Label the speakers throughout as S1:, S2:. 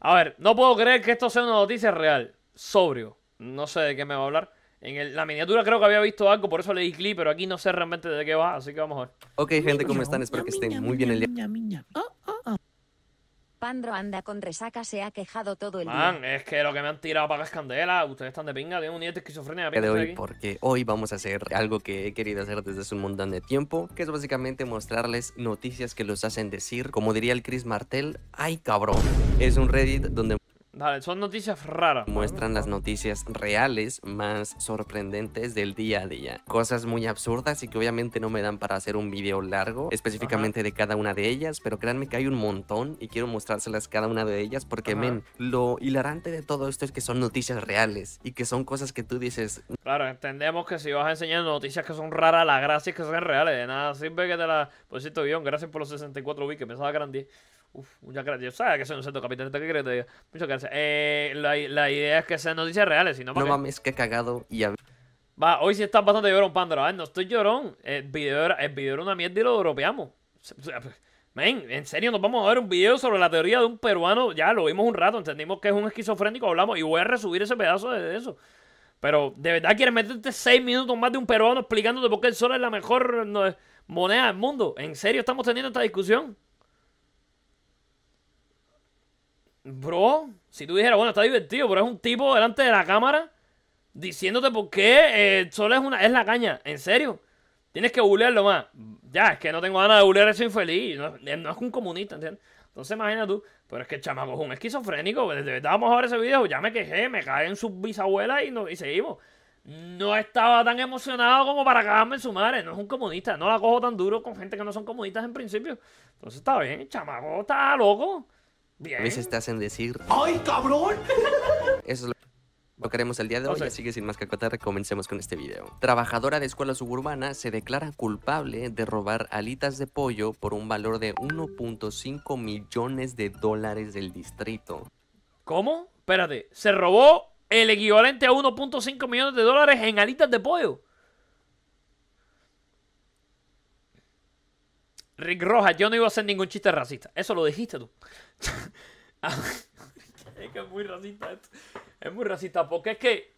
S1: A ver, no puedo creer que esto sea una noticia real. Sobrio. No sé de qué me va a hablar. En la miniatura creo que había visto algo, por eso le di clic, pero aquí no sé realmente de qué va, así que vamos a ver. Ok, gente, ¿cómo están? Espero que estén muy bien el
S2: día. Pandro anda con resaca, se ha quejado todo el Man,
S1: es que lo que me han tirado para es Ustedes están de pinga, tienen un nieto esquizofrenia. De hoy,
S3: porque hoy vamos a hacer algo que he querido hacer desde hace un montón de tiempo, que es básicamente mostrarles noticias que los hacen decir, como diría el Chris Martel, ¡ay cabrón! Es un Reddit donde Dale, son noticias raras. Pues. Muestran las noticias reales más sorprendentes del día a día. Cosas muy absurdas y que obviamente no me dan para hacer un video largo, específicamente de cada una de ellas, pero créanme que hay un montón y quiero mostrárselas cada una de ellas porque, men, lo hilarante de todo esto es que son noticias reales y que son cosas que tú dices.
S1: Claro, entendemos que si vas a enseñar noticias que son raras, gracia es que sean reales, de nada sirve que te las. pues guión, gracias por los 64 bits, que me salga Uf, muchas gracias. ¿Sabes que soy un capitán? ¿Qué crees te gracias. Eh, la, la, idea es que sean noticias reales, sino no... mames,
S3: que cagado y
S1: Va, hoy sí está bastante llorón, Pandora. A ver, no estoy llorón. El video, era, el una mierda y lo dropeamos. Men, en serio, nos vamos a ver un video sobre la teoría de un peruano. Ya lo vimos un rato, entendimos que es un esquizofrénico, hablamos y voy a resubir ese pedazo de eso. Pero, ¿de verdad quieres meterte 6 minutos más de un peruano explicándote por qué el sol es la mejor moneda del mundo? ¿En serio estamos teniendo esta discusión? Bro, si tú dijeras, bueno, está divertido, pero es un tipo delante de la cámara diciéndote por qué eh, solo es una es la caña. En serio. Tienes que bulearlo más. Ya, es que no tengo ganas de bulear a ese infeliz. No, es eh, un comunista, ¿entiendes? Entonces imagina tú, pero es que el chamaco es un esquizofrénico. Desde pues, verdad vamos a ver ese video. Ya me quejé, me cae en su bisabuela y, no, y seguimos. No estaba tan emocionado como para cagarme en su madre. No es un comunista. No la cojo tan duro con gente que no son comunistas en principio. Entonces está bien, el chamaco está loco. A veces
S3: te hacen decir... ¡Ay, cabrón! Eso es lo lo queremos el día de hoy, sigue así que sin más cacotar, comencemos con este video. Trabajadora de escuela suburbana se declara culpable de robar alitas de pollo por un valor de 1.5 millones de dólares del distrito.
S1: ¿Cómo? Espérate, ¿se robó el equivalente a 1.5 millones de dólares en alitas de pollo? Rick Rojas, yo no iba a hacer ningún chiste racista. Eso lo dijiste tú. Ah, es que es muy racista esto. Es muy racista porque es que.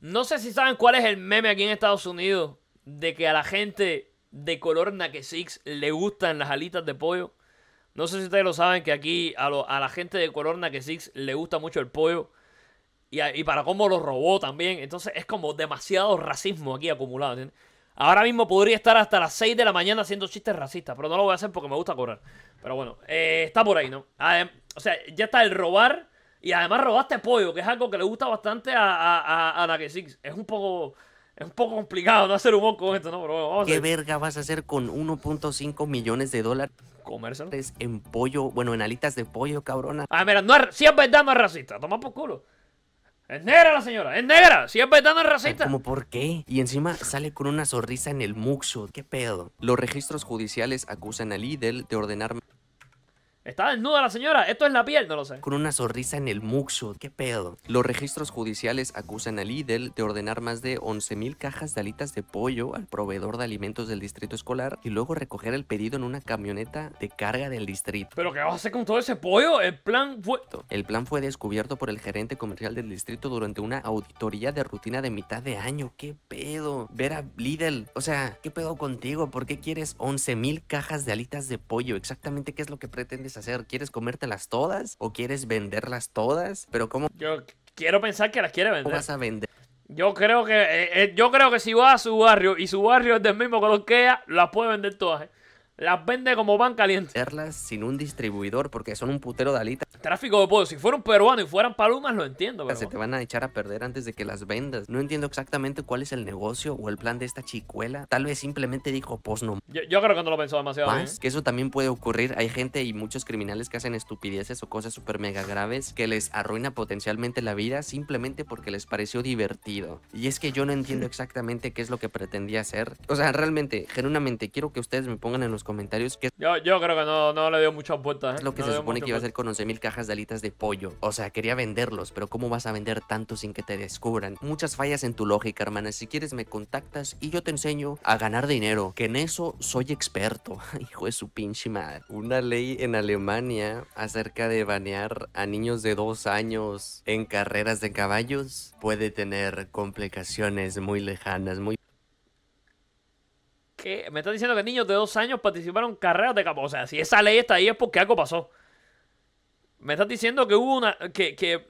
S1: No sé si saben cuál es el meme aquí en Estados Unidos de que a la gente de color Six le gustan las alitas de pollo. No sé si ustedes lo saben que aquí a, a la gente de color Six le gusta mucho el pollo. Y, para cómo lo robó también. Entonces es como demasiado racismo aquí acumulado. Ahora mismo podría estar hasta las 6 de la mañana haciendo chistes racistas, pero no lo voy a hacer porque me gusta correr Pero bueno, eh, está por ahí, ¿no? o sea, ya está el robar y además robaste pollo, que es algo que le gusta bastante a, a, a, Es un poco... Es un poco complicado no hacer humor con esto, ¿no? ¿Qué
S3: verga vas a hacer con 1.5 millones de dólares? comerciales En pollo, bueno, en alitas de pollo, cabrona. Ah, mira, no es, si
S1: es verdad, no es racista. Toma por culo. Es negra la señora, es negra, Siempre es en ¿Cómo
S3: por qué? Y encima sale con una sonrisa en el muxo, ¿qué pedo? Los registros judiciales acusan a Lidl de ordenar
S1: ¿Está desnuda la señora? ¿Esto es la piel? No lo sé.
S3: Con una sonrisa en el muxo. ¿Qué pedo? Los registros judiciales acusan a Lidl de ordenar más de 11.000 cajas de alitas de pollo al proveedor de alimentos del distrito escolar y luego recoger el pedido en una camioneta de carga del distrito.
S1: ¿Pero qué vas a hacer con todo ese pollo?
S3: El plan fue... El plan fue descubierto por el gerente comercial del distrito durante una auditoría de rutina de mitad de año. ¿Qué pedo? Ver a Lidl. O sea, ¿qué pedo contigo? ¿Por qué quieres 11.000 cajas de alitas de pollo? Exactamente qué es lo que pretendes hacer? ¿Quieres comértelas todas o quieres venderlas todas? Pero cómo
S1: Yo quiero pensar que las quiere vender. vas a vender? Yo creo que eh, eh, yo creo que si va a su barrio y su barrio es del mismo color que ella, las puede vender todas. Eh. Las vende como van caliente.
S3: Verlas sin un distribuidor porque son un putero de alitas.
S1: Tráfico de pollo. Si
S3: fuera un peruano y fueran palomas, lo entiendo. Pero... Se te van a echar a perder antes de que las vendas. No entiendo exactamente cuál es el negocio o el plan de esta chicuela. Tal vez simplemente dijo, pos pues no.
S1: Yo, creo que no lo pensó demasiado. Más, ¿eh? que
S3: eso también puede ocurrir. Hay gente y muchos criminales que hacen estupideces o cosas súper mega graves que les arruina potencialmente la vida simplemente porque les pareció divertido. Y es que yo no entiendo exactamente qué es lo que pretendía hacer. O sea, realmente, genuinamente, quiero que ustedes me pongan en los
S1: comentarios que... Yo, yo creo que no, no le dio mucha vueltas. ¿eh? lo que se supone que iba a ser
S3: con mil cajas de alitas de pollo. O sea, quería venderlos, pero ¿cómo vas a vender tanto sin que te descubran? Muchas fallas en tu lógica, hermana. Si quieres me contactas y yo te enseño a ganar dinero, que en eso soy experto. Hijo de su pinche madre. Una ley en Alemania acerca de banear a niños de dos años en carreras de caballos puede tener complicaciones muy lejanas, muy
S1: me están diciendo que niños de dos años participaron en carreras de capo. O sea, si esa ley está ahí es porque algo pasó. Me estás diciendo que hubo una. que. que...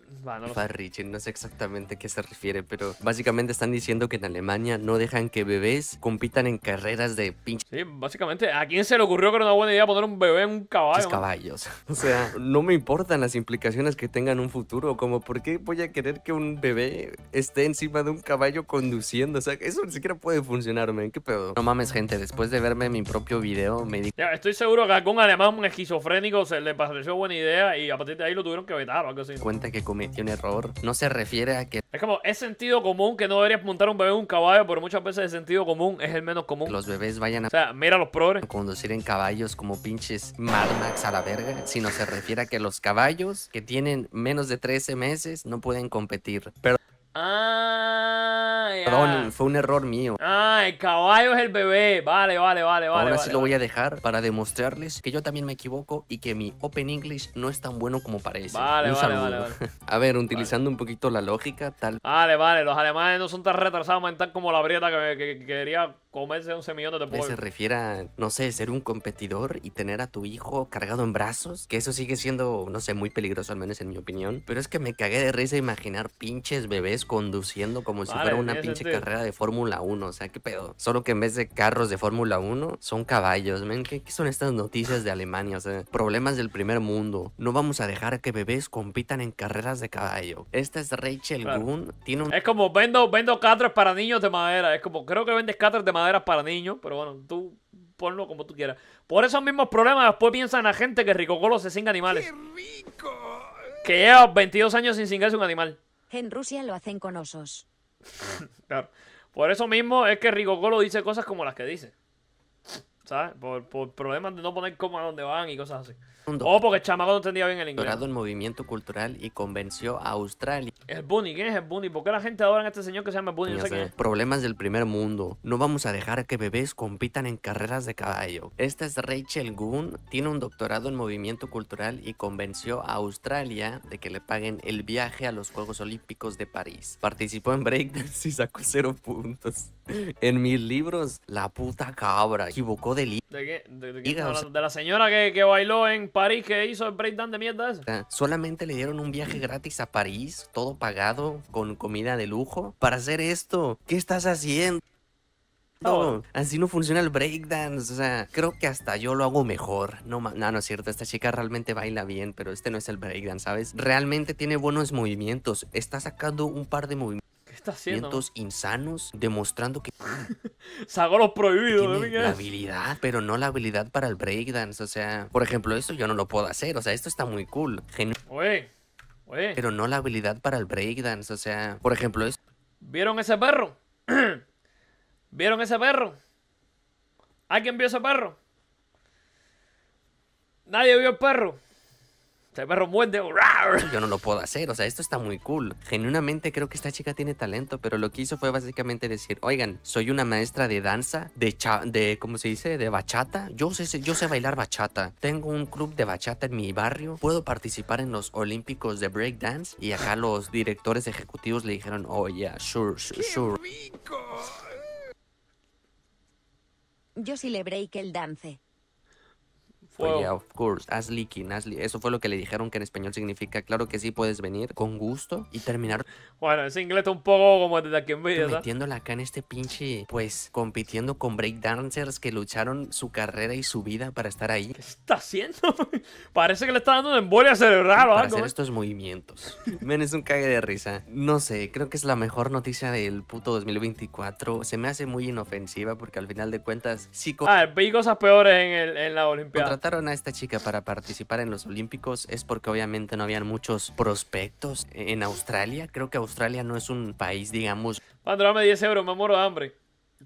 S3: no, sé exactamente a qué se refiere, pero básicamente están diciendo que en Alemania no dejan que bebés compitan en carreras de pinche.
S1: Sí, básicamente, ¿a quién se le ocurrió que era una buena idea poner un bebé en un caballo? Los caballos.
S3: O sea, no me importan las implicaciones que tengan un futuro, como por qué voy a querer que un bebé esté encima de un caballo conduciendo. O sea, eso ni siquiera puede funcionar, me ¿Qué pedo? No mames, gente, después de verme mi propio video, me di.
S1: estoy seguro que a algún alemán esquizofrénico se le pareció buena idea y de ahí lo tuvieron que vetar o algo así. Cuenta
S3: que cometió un error. No se refiere a que.
S1: Es como, es sentido común que no deberías montar un bebé en un caballo, pero muchas veces el sentido común es el menos común. Los bebés vayan a. O sea, mira los progres. Conducir en
S3: caballos como pinches Mad Max a la verga, no se refiere a que los caballos que tienen menos de 13 meses no pueden competir. Pero.
S1: Ah.
S3: Perdón, fue un error mío.
S1: Ah, el caballo es el bebé. Vale, vale, vale, Ahora vale. Ahora sí lo voy
S3: a dejar para demostrarles que yo también me equivoco y que mi Open English no es tan bueno como parece. Vale, vale, vale, A ver, utilizando un poquito la lógica, tal.
S1: Vale, vale, los alemanes no son tan retrasados mental como la brieta que, quería comerse 11 millones de pues polvo. Se refiere a,
S3: no sé, ser un competidor y tener a tu hijo cargado en brazos, que eso sigue siendo, no sé, muy peligroso, al menos en mi opinión. Pero es que me cagué de risa imaginar pinches bebés conduciendo como si fuera una pinche carrera de Fórmula 1. O sea, qué pedo. Solo que en vez de carros de Fórmula 1, son caballos. Men, ¿Qué, son estas noticias de Alemania? O sea, problemas del primer mundo. No vamos a dejar que bebés compitan en carreras de caballo. Esta es Rachel
S1: Tiene Es como vendo, vendo catres para niños de madera. Es como, creo que vendes catres de madera para niños, pero bueno, tú ponlo como tú quieras. Por esos mismos problemas, después piensan la gente que Rico se singa animales. ¡Qué rico! Que lleva 22 años sin singarse un animal.
S2: En Rusia lo hacen con osos.
S1: Por eso mismo es que Rigogolo dice cosas como las que dice. ¿sabes? Por, problemas de no poner a dónde van y cosas así. O porque el no entendía bien el inglés. el movimiento cultural y convenció a Australia. El Bunny, ¿quién es el Bunny? ¿Por qué la gente adora a este señor que se llama Bunny? No sé qué.
S3: Problemas del primer mundo. No vamos a dejar que bebés compitan en carreras de caballo. Esta es Rachel Goon, tiene un doctorado en movimiento cultural y convenció a Australia de que le paguen el viaje a los Juegos Olímpicos de París. Participó en breakdance y sacó cero puntos. En mis libros, la puta cabra equivocó
S1: de la señora que, bailó en París que hizo el breakdown de mierda
S3: solamente le dieron un viaje gratis a París, todo pagado, con comida de lujo. Para hacer esto, ¿qué estás haciendo? así no funciona el breakdance. O creo que hasta yo lo hago mejor. No, no, no es cierto. Esta chica realmente baila bien, pero este no es el breakdance, ¿sabes? Realmente tiene buenos movimientos. Está sacando un par de movimientos
S1: está haciendo? Vientos
S3: insanos, demostrando que lo prohibido, la
S1: habilidad,
S3: pero no la habilidad para el breakdance. O sea, por ejemplo, Eso yo no lo puedo hacer. O sea, esto está muy cool. Genial Pero no la habilidad para el breakdance. O sea, por ejemplo,
S1: ¿Vieron ese perro? ¿Vieron ese perro? ¿Alguien vio ese perro? Nadie vio el perro me el de Yo no
S3: lo puedo hacer, o sea, esto está muy cool. Genuinamente creo que esta chica tiene talento, pero lo que hizo fue básicamente decir, oigan, soy una maestra de danza, de, de ¿cómo se dice? De bachata. Yo sé, yo sé bailar bachata. Tengo un club de bachata en mi barrio. Puedo participar en los Olímpicos de Breakdance. Y acá los directores ejecutivos le dijeron, oh, yeah, sure, sure, sure.
S2: Yo sí le break el dance.
S1: Wow. Oye, of
S3: course, Asli King, Asli. Eso fue lo que le dijeron que en español significa, claro que sí, puedes venir con gusto y terminar.
S1: Bueno, es inglés un poco como desde aquí en medio, Metiéndola
S3: acá en este pinche, pues, compitiendo con breakdancers que lucharon su carrera y su vida
S1: para estar ahí. ¿Qué está haciendo? Parece que le está dando una embolia cerebral o algo. hacer ¿eh? estos
S3: movimientos. menos un cague de risa. No sé, creo que es la mejor noticia del puto 2024. Se me hace muy inofensiva porque al final de cuentas sí...
S1: Ah, vi cosas peores en, el, en la Olimpiada
S3: a esta chica para participar en los Olímpicos es porque obviamente no habían muchos prospectos en Australia. Creo que Australia no es un país, digamos.
S1: Cuando 10 euros, me muero de hambre.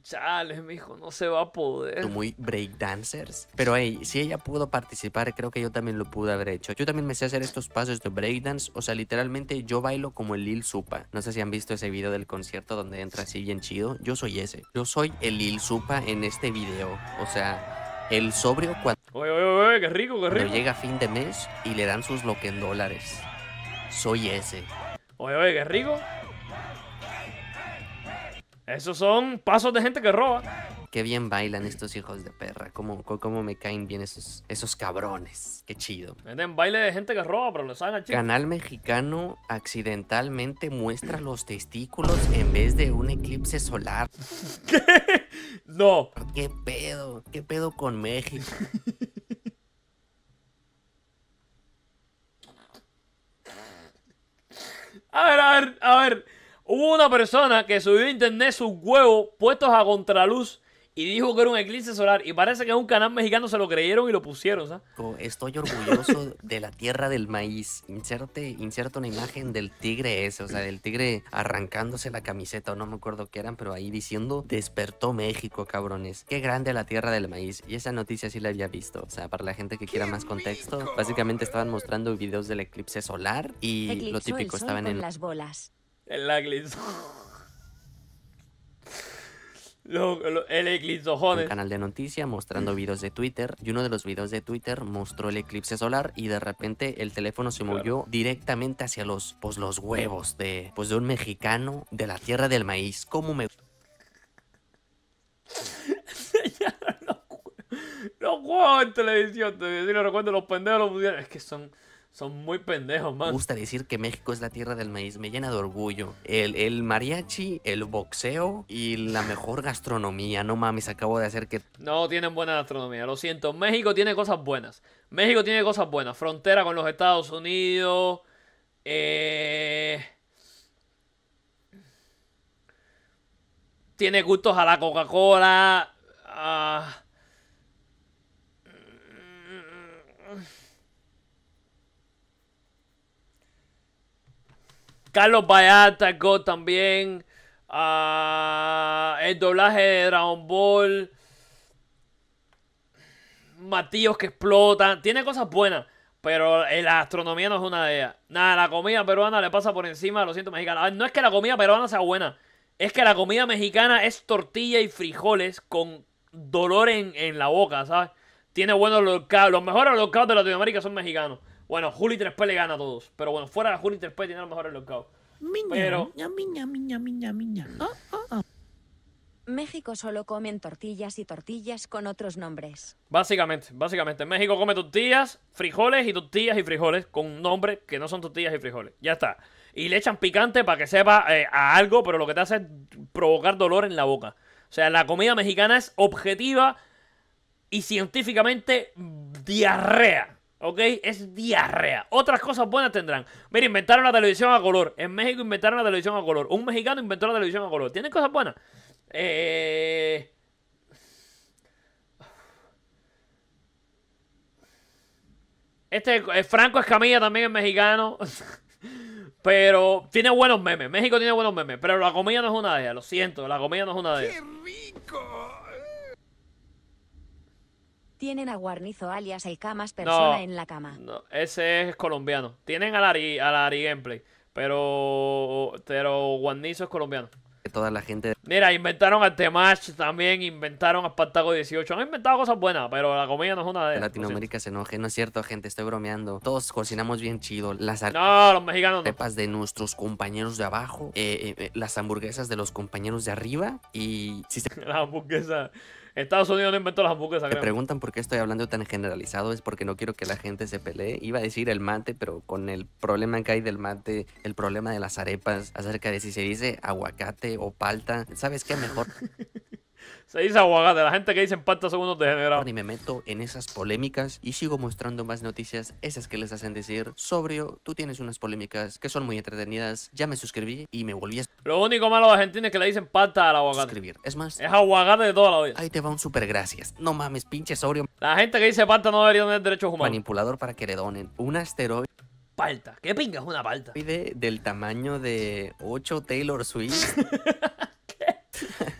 S1: Chale, mijo, no se va a poder. Muy breakdancers.
S3: Pero hey, si ella pudo participar, creo que yo también lo pude haber hecho. Yo también me sé hacer estos pasos de breakdance. O sea, literalmente yo bailo como el Lil Supa. No sé si han visto ese video del concierto donde entra así bien chido. Yo soy ese. Yo soy el Lil Supa en este video. O sea, el sobrio cuando. Oye, oye, oye, qué rico, qué rico. Pero llega fin de mes y le dan sus bloques en dólares. Soy ese.
S1: Oye, oye, qué rico.
S3: Esos son pasos de gente que roba qué bien bailan estos hijos de perra. Cómo, me caen bien esos, esos cabrones. Qué chido.
S1: Venden baile de gente que roba, pero lo saben Canal
S3: mexicano accidentalmente muestra los testículos en vez de un eclipse solar. ¿Qué? No. ¿Qué pedo? ¿Qué pedo con México?
S1: A ver, a ver, a ver. Hubo una persona que subió a internet sus huevos puestos a contraluz y dijo que era un eclipse solar. Y parece que en un canal mexicano se lo creyeron y lo pusieron, ¿sabes? Estoy orgulloso de la tierra del maíz. Inserte, inserta
S3: una imagen del tigre ese, o sea, del tigre arrancándose la camiseta, o no me acuerdo qué eran, pero ahí diciendo, despertó México, cabrones. Qué grande la tierra del maíz. Y esa noticia sí la había visto. O sea, para la gente que quiera más contexto, básicamente estaban mostrando videos del eclipse solar y lo típico, estaban en... las
S2: bolas. El eclipse.
S3: el eclipse Un canal de noticias mostrando videos de Twitter y uno de los videos de Twitter mostró el eclipse solar y de repente el teléfono se movió directamente hacia los pues, los huevos de pues de un mexicano de la tierra del maíz. ¿Cómo me
S1: No juego en televisión, te voy a decir, recuerdo los pendejos Es que son son muy pendejos, man. Me gusta decir
S3: que México es la tierra del maíz, me llena de orgullo. El, mariachi, el boxeo y la mejor gastronomía. No mames, acabo de hacer que.
S1: No tienen buena gastronomía, lo siento. México tiene cosas buenas. México tiene cosas buenas. Frontera con los Estados Unidos. Eh. Tiene gustos a la Coca-Cola. Ah... Carlos Vallarta, también. Ah, el doblaje de Dragon Ball. Matíos que explota Tiene cosas buenas. Pero eh, la astronomía no es una de ellas. Nada, la comida peruana le pasa por encima, lo siento, mexicana. No es que la comida peruana sea buena. Es que la comida mexicana es tortilla y frijoles con dolor en, la boca, ¿sabes? Tiene buenos locales. Los mejores locales de Latinoamérica son mexicanos. Bueno, Juli 3P le gana a todos. Pero bueno, fuera de Juli 3P tiene lo mejor el knockout.
S2: Miña, pero... miña, miña, miña, miña. Ah, ah, ah. México solo comen tortillas y tortillas con otros nombres.
S1: Básicamente, básicamente. México come tortillas, frijoles y tortillas y frijoles con nombres que no son tortillas y frijoles. Ya está. Y le echan picante para que sepa eh, a algo, pero lo que te hace es provocar dolor en la boca. O sea, la comida mexicana es objetiva y científicamente diarrea. ¿Ok? Es diarrea. Otras cosas buenas tendrán. Mira, inventaron la televisión a color. En México inventaron la televisión a color. Un mexicano inventó la televisión a color. ¿Tienen cosas buenas? Eh, este eh, Franco Escamilla también es mexicano. pero tiene buenos memes. México tiene buenos memes. Pero la comida no es una de ellas. Lo siento, la comida no es una de ellas. ¡Qué
S2: rico! Tienen a Guarnizo alias el Camas persona en la cama. No,
S1: ese es colombiano. Tienen a la a la Gameplay, pero, pero Guarnizo es colombiano. Toda la gente. Mira, inventaron a Temash también, inventaron a Espartaco 18. Han inventado cosas buenas, pero la comida no es una de ellas.
S3: Latinoamérica se enoje, no es cierto, gente, estoy bromeando. Todos cocinamos bien chido. Las
S1: no, los mexicanos
S3: no. de nuestros compañeros de abajo, eh, eh, eh, las hamburguesas de los compañeros de arriba y. Si se...
S1: la hamburguesa. Estados Unidos no inventó las hamburguesas. Me preguntan por qué
S3: estoy hablando tan generalizado, es porque no quiero que la gente se pelee. Iba a decir el mate, pero con el problema que hay del mate, el problema de las arepas, acerca de si se dice aguacate o palta, ¿sabes qué mejor?
S1: Se dice de la gente que dice en panta segundos de Y Ni me meto en esas
S3: polémicas y sigo mostrando más noticias, esas que les hacen decir, sobrio, tú tienes unas polémicas que son muy entretenidas, ya me suscribí y me volví a...
S1: Lo único malo de Argentina es que le dicen pata al la es más... Es aguagada de toda la vida Ahí te va un super gracias. No mames, pinche sobrio. La gente que dice
S3: pata no debería tener derechos humanos. Manipulador para que le donen un asteroide palta. ¿Qué pinga es una palta? pide del tamaño de 8 Taylor Swift.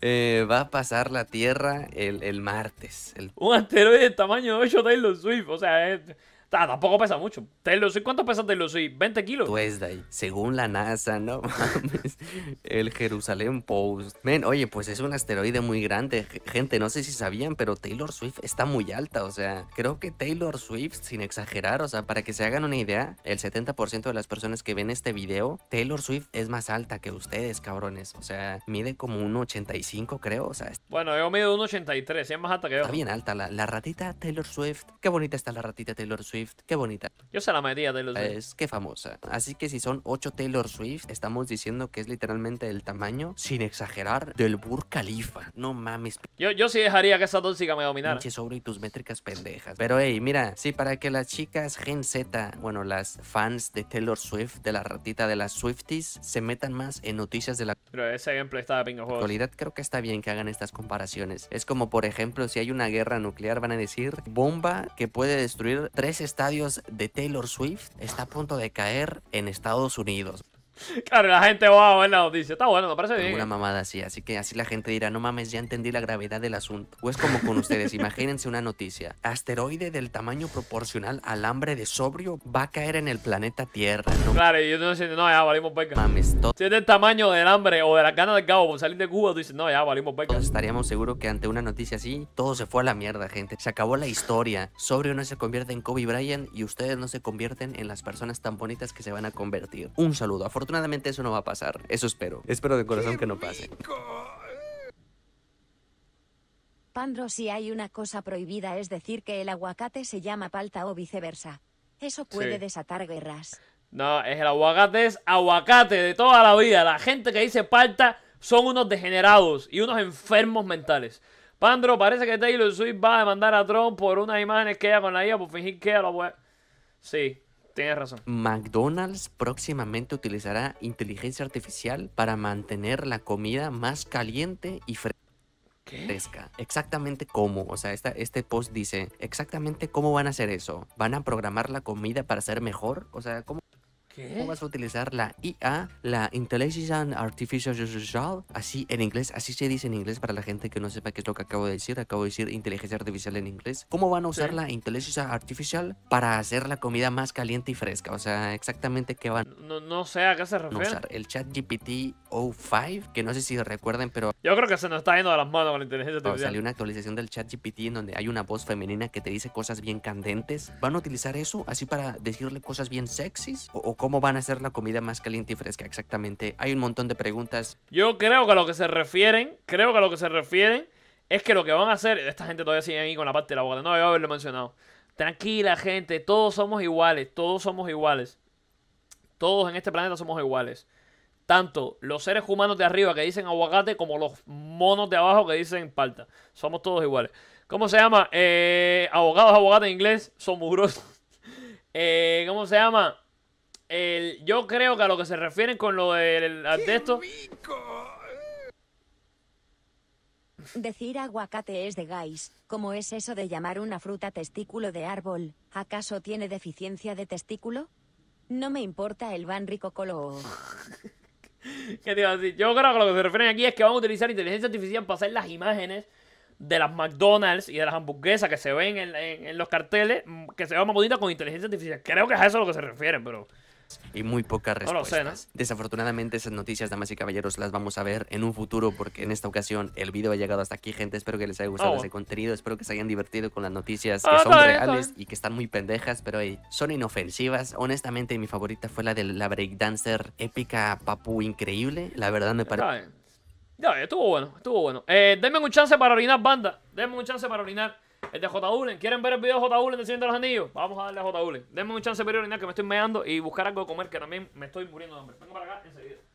S3: Eh, va a pasar la Tierra el, martes. Un asteroide
S1: de tamaño 8 Taylor Swift. O sea, es, Ah, tampoco pesa mucho. Taylor Swift, ¿cuánto pesa Taylor Swift? ¿20 kilos? Pues, ahí.
S3: según la NASA, no mames. El Jerusalén Post. Men, oye, pues es un asteroide muy grande. Gente, no sé si sabían, pero Taylor Swift está muy alta. O sea, creo que Taylor Swift, sin exagerar, o sea, para que se hagan una idea, el 70% de las personas que ven este video, Taylor Swift es más alta que ustedes, cabrones. O sea, mide como un 85, creo. O sea,
S1: bueno, yo mido un 83, es más alta que yo. Está bien alta la ratita
S3: Taylor Swift. Qué bonita está la ratita Taylor Swift qué bonita.
S1: Yo se la metía Taylor Swift.
S3: Es que famosa. Así que si son 8 Taylor Swift, estamos diciendo que es literalmente el tamaño, sin exagerar, del Burj Khalifa. No mames.
S1: Yo, yo sí dejaría que esa tóxica me dominara. Pinche sobre y tus métricas pendejas. Pero hey,
S3: mira, sí, para que las chicas Gen Z, bueno, las fans de Taylor Swift, de la ratita de las Swifties, se metan más en noticias de la...
S1: Pero ese ejemplo estaba pingo En
S3: realidad creo que está bien que hagan estas comparaciones. Es como, por ejemplo, si hay una guerra nuclear, van a decir bomba que puede destruir tres estadios de Taylor Swift está a punto de caer en Estados Unidos.
S1: Claro, la gente va a ver la noticia. Está bueno, me parece bien. Una
S3: mamada así, así que así la gente dirá, no mames, ya entendí la gravedad del asunto. O es como con ustedes, imagínense una noticia. Asteroide del tamaño proporcional al hambre de sobrio va a caer en el planeta Tierra.
S1: Claro, y yo no sé, no, ya valimos peca. Mames, todo. Si es del tamaño del hambre o de la gana del cabo por salir de Cuba, tú dices, no, ya valimos peca. estaríamos seguros que ante una noticia así, todo se fue a la mierda, gente. Se acabó
S3: la historia. Sobrio no se convierte en Kobe Bryant y ustedes no se convierten en las personas tan bonitas que se van a convertir. Un saludo, afortunadamente Afortunadamente eso no va a pasar. Eso espero. Espero de corazón que no pase.
S2: Pandro, si hay una cosa prohibida es decir que el aguacate se llama palta o viceversa. Eso puede desatar guerras.
S1: No, es el aguacate, es aguacate de toda la vida. La gente que dice palta son unos degenerados y unos enfermos mentales. Pandro, parece que Taylor Swift va a demandar a Trump por unas imágenes que ella con la IA por fingir que lo Sí, Tienes razón.
S3: McDonald's próximamente utilizará inteligencia artificial para mantener la comida más caliente y fresca. Exactamente cómo. O sea, este post dice exactamente cómo van a hacer eso. ¿Van a programar la comida para ser mejor? O sea, ¿cómo? ¿Cómo vas a utilizar la IA, la Intelligence Artificial así en inglés, así se dice en inglés para la gente que no sepa qué es lo que acabo de decir, acabo de decir inteligencia artificial en inglés. ¿Cómo van a usar la Intelligence Artificial para hacer la comida más caliente y fresca? O sea, exactamente qué van.
S1: No, no sé a qué se refiere. No usar
S3: el chat GPT five que no sé si recuerden, pero...
S1: Yo creo que se nos está yendo de las manos con la inteligencia oh, artificial. Salió una
S3: actualización del chat GPT en donde hay una voz femenina que te dice cosas bien candentes. ¿Van a utilizar eso así para decirle cosas bien sexys? ¿O, cómo van a hacer la comida más caliente y fresca exactamente? Hay un montón de preguntas.
S1: Yo creo que a lo que se refieren, creo que a lo que se refieren es que lo que van a hacer... Esta gente todavía sigue ahí con la parte de la boca. No, yo haberlo mencionado. Tranquila, gente, todos somos iguales, todos somos iguales. Todos en este planeta somos iguales tanto los seres humanos de arriba que dicen aguacate como los monos de abajo que dicen palta. Somos todos iguales. ¿Cómo se llama? Eh, abogados, en inglés, son mugrosos. eh, ¿Cómo se llama? El, yo creo que a lo que se refieren con lo del texto.
S2: Decir aguacate es de gays. ¿Cómo es eso de llamar una fruta testículo de árbol? ¿Acaso tiene deficiencia de testículo? No me importa el van rico color.
S1: Yo creo que lo que se refieren aquí es que van a utilizar inteligencia artificial para hacer las imágenes de las McDonald's y de las hamburguesas que se ven en, los carteles, mm, que se vean más bonitas con inteligencia artificial. Creo que es a eso a lo que se refieren, pero
S3: y muy pocas respuestas. Desafortunadamente esas noticias, damas y caballeros, las vamos a ver en un futuro porque en esta ocasión el video ha llegado hasta aquí, gente. Espero que les haya gustado oh, ese contenido, espero que se hayan divertido con las noticias ah, que son reales y que están muy pendejas, pero son inofensivas. Honestamente, mi favorita fue la de la breakdancer épica papu increíble. La verdad me parece...
S1: Ya, estuvo bueno, estuvo bueno. Eh, denme un chance para orinar, banda. Denme un chance para orinar. El de J. ¿Quieren ver el video de J. Ulen de Señor de los Anillos? Vamos a darle a J. Ulen. Denme un chance de que me estoy meando y buscar algo de comer que también me estoy muriendo de hambre. Vengo para acá enseguida.